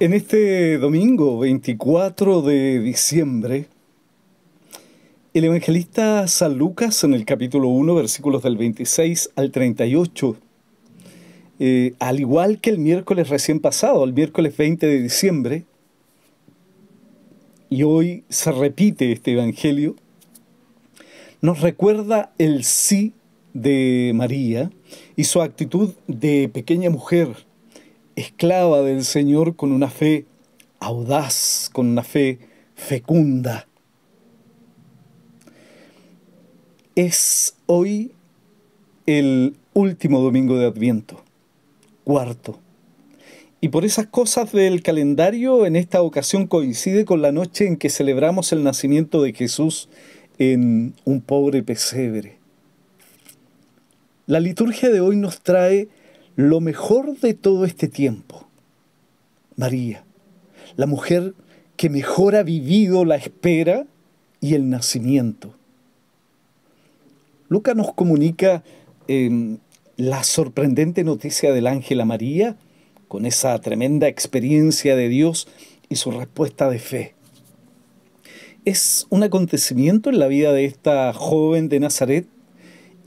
En este domingo 24 de diciembre, el evangelista San Lucas en el capítulo 1, versículos del 26 al 38, eh, al igual que el miércoles recién pasado, el miércoles 20 de diciembre, y hoy se repite este evangelio, nos recuerda el sí de María y su actitud de pequeña mujer esclava del Señor con una fe audaz, con una fe fecunda. Es hoy el último domingo de Adviento, cuarto. Y por esas cosas del calendario, en esta ocasión coincide con la noche en que celebramos el nacimiento de Jesús en un pobre pesebre. La liturgia de hoy nos trae lo mejor de todo este tiempo. María, la mujer que mejor ha vivido la espera y el nacimiento. Lucas nos comunica em, la sorprendente noticia del ángel a María con esa tremenda experiencia de Dios y su respuesta de fe. Es un acontecimiento en la vida de esta joven de Nazaret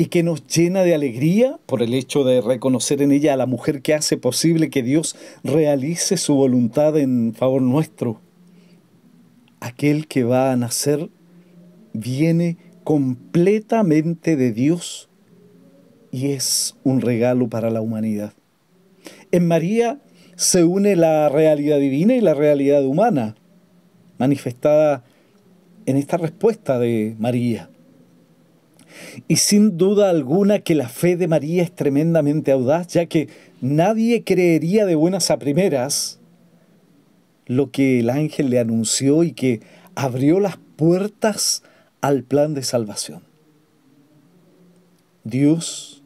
y que nos llena de alegría por el hecho de reconocer en ella a la mujer que hace posible que Dios realice su voluntad en favor nuestro. Aquel que va a nacer viene completamente de Dios y es un regalo para la humanidad. En María se une la realidad divina y la realidad humana, manifestada en esta respuesta de María. Y sin duda alguna que la fe de María es tremendamente audaz, ya que nadie creería de buenas a primeras lo que el ángel le anunció y que abrió las puertas al plan de salvación. Dios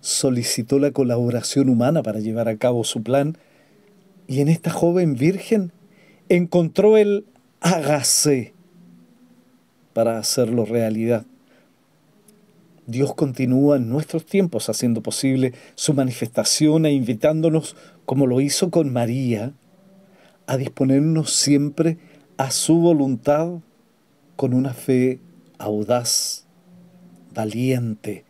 solicitó la colaboración humana para llevar a cabo su plan y en esta joven virgen encontró el hágase para hacerlo realidad. Dios continúa en nuestros tiempos haciendo posible su manifestación e invitándonos, como lo hizo con María, a disponernos siempre a su voluntad con una fe audaz, valiente,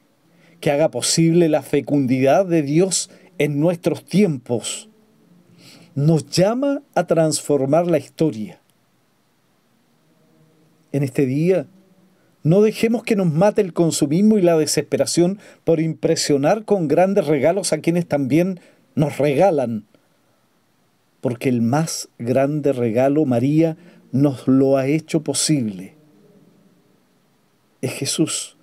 que haga posible la fecundidad de Dios en nuestros tiempos. Nos llama a transformar la historia. En este día, no dejemos que nos mate el consumismo y la desesperación por impresionar con grandes regalos a quienes también nos regalan. Porque el más grande regalo, María, nos lo ha hecho posible. Es Jesús,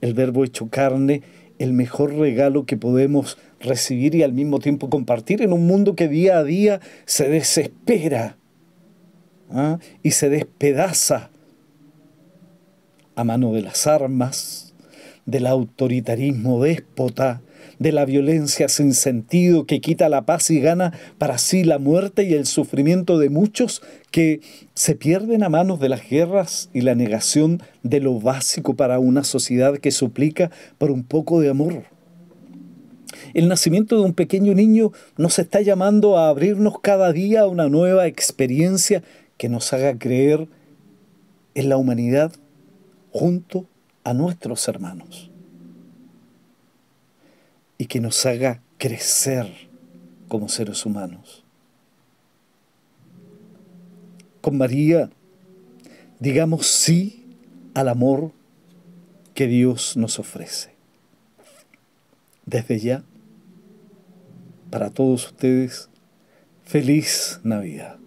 el verbo hecho carne, el mejor regalo que podemos recibir y al mismo tiempo compartir en un mundo que día a día se desespera ¿ah? y se despedaza a mano de las armas, del autoritarismo déspota, de la violencia sin sentido que quita la paz y gana para sí la muerte y el sufrimiento de muchos que se pierden a manos de las guerras y la negación de lo básico para una sociedad que suplica por un poco de amor. El nacimiento de un pequeño niño nos está llamando a abrirnos cada día a una nueva experiencia que nos haga creer en la humanidad junto a nuestros hermanos y que nos haga crecer como seres humanos. Con María, digamos sí al amor que Dios nos ofrece. Desde ya, para todos ustedes, feliz Navidad.